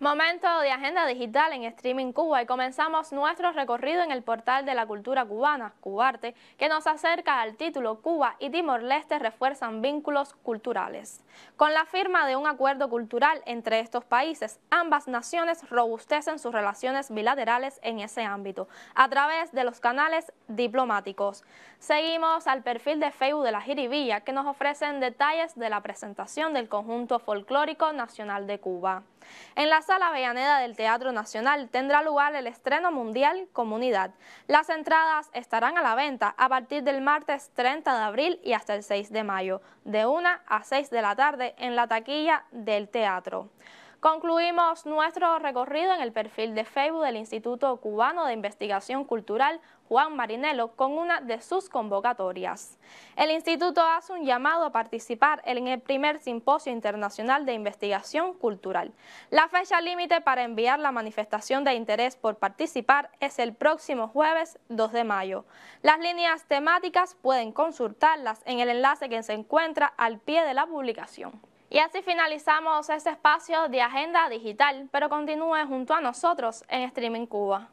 Momento de agenda digital en Streaming Cuba y comenzamos nuestro recorrido en el portal de la cultura cubana, Cubarte, que nos acerca al título Cuba y Timor-Leste refuerzan vínculos culturales. Con la firma de un acuerdo cultural entre estos países, ambas naciones robustecen sus relaciones bilaterales en ese ámbito, a través de los canales diplomáticos. Seguimos al perfil de Facebook de la Jiribilla, que nos ofrecen detalles de la presentación del conjunto folclórico nacional de Cuba. En la sala Avellaneda del Teatro Nacional tendrá lugar el estreno mundial Comunidad. Las entradas estarán a la venta a partir del martes 30 de abril y hasta el 6 de mayo, de 1 a 6 de la tarde en la taquilla del teatro. Concluimos nuestro recorrido en el perfil de Facebook del Instituto Cubano de Investigación Cultural Juan Marinello con una de sus convocatorias. El instituto hace un llamado a participar en el primer Simposio Internacional de Investigación Cultural. La fecha límite para enviar la manifestación de interés por participar es el próximo jueves 2 de mayo. Las líneas temáticas pueden consultarlas en el enlace que se encuentra al pie de la publicación. Y así finalizamos este espacio de Agenda Digital, pero continúe junto a nosotros en Streaming Cuba.